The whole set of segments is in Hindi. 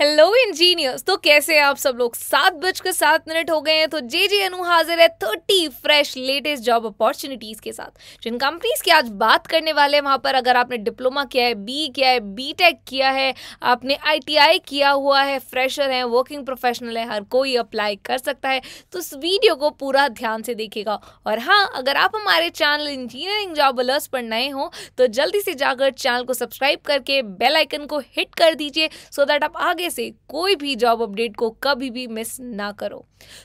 हेलो इंजीनियर्स तो कैसे हैं आप सब लोग सात बजकर सात मिनट हो गए हैं तो जे जे अनु हाजिर है thirty fresh latest job opportunities के साथ जिन कंपनीज की आज बात करने वाले हैं वहां पर अगर आपने डिप्लोमा किया है बी किया है बी टेक किया है आपने आईटीआई किया हुआ है फ्रेशर है वर्किंग प्रोफेशनल है हर कोई अप्लाई कर सकता है तो इस वीडियो को पूरा ध्यान से देखेगा और हाँ अगर आप हमारे चैनल इंजीनियरिंग जॉब अलर्स पर नए हों तो जल्दी से जाकर चैनल को सब्सक्राइब करके बेलाइकन को हिट कर दीजिए सो दैट आप आगे तरीके से कोई भी जॉब अपडेट को कभी भी मिस ना करो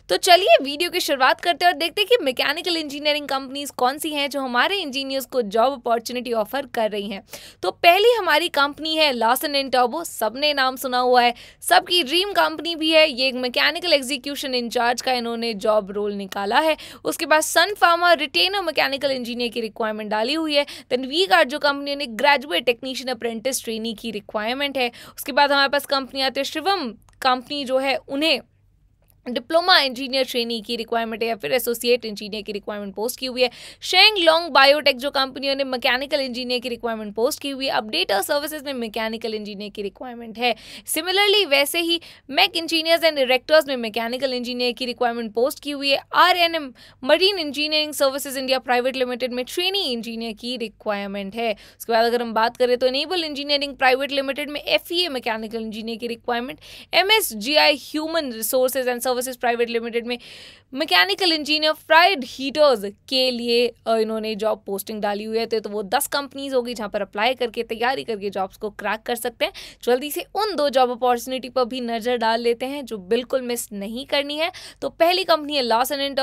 तो चलिए वीडियो की शुरुआत करते हैं और देखते हैं कि मैकेनिकल इंजीनियरिंग कंपनीज कौन सी हैं जो हमारे इंजीनियर्स को जॉब अपॉर्चुनिटी ऑफर कर रही हैं तो पहली हमारी कंपनी है लॉसन एंड टर्बो सबने नाम सुना हुआ है सबकी ड्रीम कंपनी भी है ये एक मैकेनिकल एग्जीक्यूशन इंचार्ज का इन्होंने जॉब रोल निकाला है उसके बाद Sun Pharma retainer mechanical engineer की रिक्वायरमेंट डाली हुई है देन वी कार्ड जो कंपनी ने ग्रेजुएट टेक्नीशियन अप्रेंटिस ट्रेनिंग की रिक्वायरमेंट है उसके बाद हमारे पास कंपनियाँ प्रतिष्ठिवम कंपनी जो है उन्हें डिप्लोमा इंजीनियर ट्रेनी की रिक्वायरमेंट है या फिर एसोसिएट इंजीनियर की रिक्वायरमेंट पोस्ट की हुई है शेंग लॉन्ग बायोटेक जो कंपनियों ने मैकेनिकल इंजीनियर की रिक्वायरमेंट पोस्ट की हुई है अपडेटर सर्विसेज में मैकेनिकल इंजीनियर की रिक्वायरमेंट है सिमिलरली वैसे ही मैक इंजीनियर्स एंड डायरेक्टर्स में मैकेनिकल इंजीनियर की रिक्वायरमेंट पोस्ट की हुई है R N M marine engineering services India private limited में ट्रेनी इंजीनियर की रिक्वायरमेंट है उसके बाद अगर हम बात करें तो एनेबल इंजीनियरिंग प्राइवेट लिमिटेड में F E A mechanical engineer की requirement M S G I human resources and services private limited में मैकेनिकल इंजीनियर फ्राइड हीटर्स के लिए इन्होंने जॉब पोस्टिंग डाली हुई है तो, तो वो दस कंपनीज होगी जहाँ पर अप्लाई करके तैयारी करके जॉब्स को क्रैक कर सकते हैं जल्दी से उन दो जॉब अपॉर्चुनिटी पर भी नज़र डाल लेते हैं जो बिल्कुल मिस नहीं करनी है तो पहली कंपनी है लॉस एंड एंड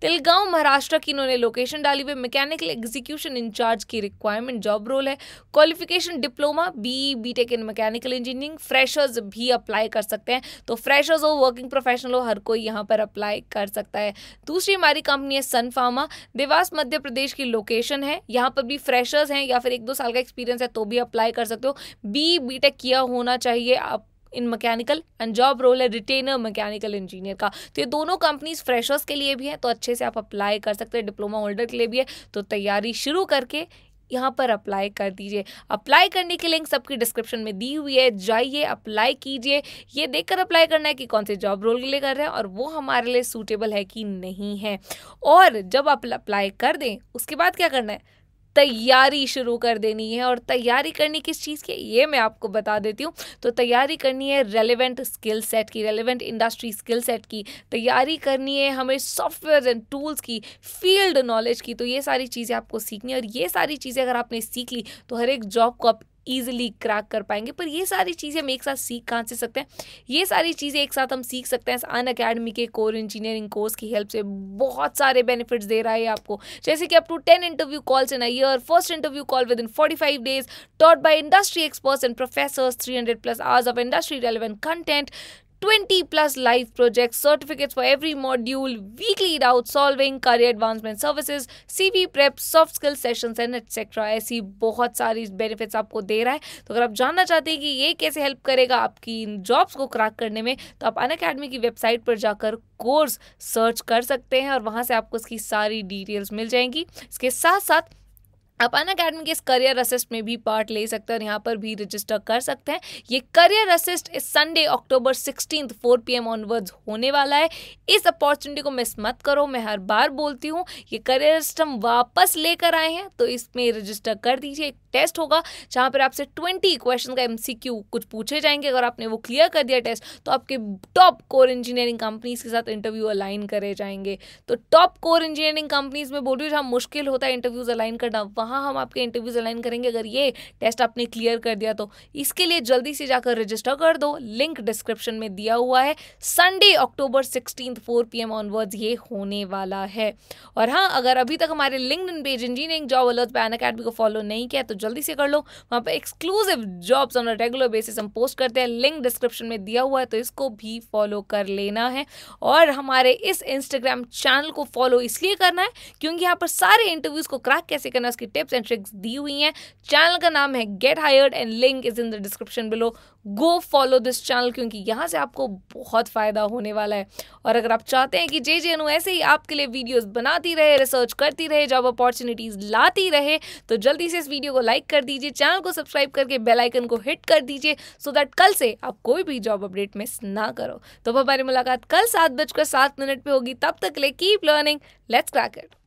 तिलगांव महाराष्ट्र की इन्होंने लोकेशन डाली हुई मैकेनिकल एग्जीक्यूशन इंचार्ज की रिक्वायरमेंट जॉब रोल है qualification diploma B B tech in mechanical engineering freshers भी अप्लाई कर सकते हैं तो फ्रेशर्स हो वर्किंग प्रोफेशनल हो हर हर कोई यहाँ पर अप्लाई कर सकता है दूसरी हमारी कंपनी है सन फार्मा देवास मध्य प्रदेश की लोकेशन है यहाँ पर भी फ्रेशर्स हैं या फिर एक दो साल का एक्सपीरियंस है तो भी अप्लाई कर सकते हो बी बी किया होना चाहिए आप इन मैकेनिकल एंड जॉब रोल है रिटेनर मैकेनिकल इंजीनियर का तो ये दोनों कंपनीज फ्रेशर्स के लिए भी हैं तो अच्छे से आप अप्लाई कर सकते हैं डिप्लोमा होल्डर के लिए भी है तो तैयारी शुरू करके यहाँ पर अप्लाई कर दीजिए अप्लाई करने की लिंक सबकी डिस्क्रिप्शन में दी हुई है जाइए अप्लाई कीजिए ये देखकर अप्लाई करना है कि कौन से जॉब रोल के लिए कर रहे हैं और वो हमारे लिए सूटेबल है कि नहीं है और जब आप अप्लाई कर दें उसके बाद क्या करना है तैयारी शुरू कर देनी है और तैयारी करनी किस चीज़ की ये मैं आपको बता देती हूँ तो तैयारी करनी है रेलिवेंट स्किल सेट की रेलिवेंट इंडस्ट्री स्किल सेट की तैयारी करनी है हमें सॉफ्टवेयर एंड टूल्स की फील्ड नॉलेज की तो ये सारी चीज़ें आपको सीखनी है और ये सारी चीज़ें अगर आपने सीख ली तो हर एक जॉब को आप ईजिली क्रैक कर पाएंगे पर ये सारी चीज़ें हम एक साथ सीख कहाँ से सकते हैं ये सारी चीज़ें एक साथ हम सीख सकते हैं अन अकेडमी के कोर इंजीनियरिंग कोर्स की हेल्प से बहुत सारे बेनिफिट्स दे रहा है आपको जैसे कि up to ten interview calls in year first interview call within forty five days taught by industry experts and professors three hundred plus hours of industry relevant content 20 plus live projects, certificates for every module, weekly route solving, career advancement services, CV prep, soft skill sessions and etc. ऐसी बहुत सारी benefits आपको दे रहा है तो अगर आप जानना चाहते हैं कि ये कैसे हेल्प करेगा आपकी इन जॉब्स को क्रैक करने में तो आप अन अकेडमी की वेबसाइट पर जाकर कोर्स सर्च कर सकते हैं और वहाँ से आपको इसकी सारी डिटेल्स मिल जाएंगी इसके साथ साथ आप अन अकेडमी के इस करियर असिस्ट में भी पार्ट ले सकते हैं और यहाँ पर भी रजिस्टर कर सकते हैं ये करियर असिस्ट इस Sunday October sixteen four P M onwards होने वाला है इस अपॉर्चुनिटी को मिस मत करो मैं हर बार बोलती हूँ ये करियर असिस्ट हम वापस लेकर आए हैं तो इसमें रजिस्टर कर दीजिए एक टेस्ट होगा जहाँ पर आपसे ट्वेंटी क्वेश्चन का एम कुछ पूछे जाएंगे अगर आपने वो क्लियर कर दिया टेस्ट तो आपके टॉप कोर इंजीनियरिंग कंपनीज के साथ इंटरव्यू अलाइन करे जाएंगे तो टॉप कोर इंजीनियरिंग कंपनीज में बोल रही हूँ जहाँ मुश्किल होता है इंटरव्यूज अलाइन करना वहाँ हम आपके इंटरव्यूज अलाइन करेंगे अगर ये टेस्ट आपने क्लियर कर दिया तो इसके लिए जल्दी से जाकर रजिस्टर कर दो लिंक डिस्क्रिप्शन में दिया हुआ है Sunday October sixteen four P M onwards ये होने वाला है और हाँ अगर अभी तक हमारे link page engineering job alert Unacademy को फॉलो नहीं किया तो जल्दी से कर लो वहाँ पर exclusive jobs on regular basis हम पोस्ट करते हैं लिंक डिस्क्रिप्शन में दिया हुआ है तो इसको भी फॉलो कर लेना है और हमारे इस इंस्टाग्राम चैनल को फॉलो इसलिए करना है क्योंकि यहाँ पर सारे इंटरव्यूज़ को क्रैक कैसे करना है उसकी टिप्स एंड ट्रिक्स दी हुई हैं चैनल का नाम है get hired and link is in the description below go follow this channel क्योंकि यहाँ से आपको बहुत फ़ायदा होने वाला है और अगर आप चाहते हैं कि जे जे अनु ऐसे ही आपके लिए वीडियोस बनाती रहे रिसर्च करती रहे जॉब अपॉर्चुनिटीज़ लाती रहे तो जल्दी से इस वीडियो को लाइक कर दीजिए चैनल को सब्सक्राइब करके बेल आइकन को हिट कर दीजिए सो दैट कल से आप कोई भी जॉब अपडेट मिस ना करो तो हमारी मुलाकात कल सात बजकर सात मिनट पर होगी तब तक ले keep learning let's crack it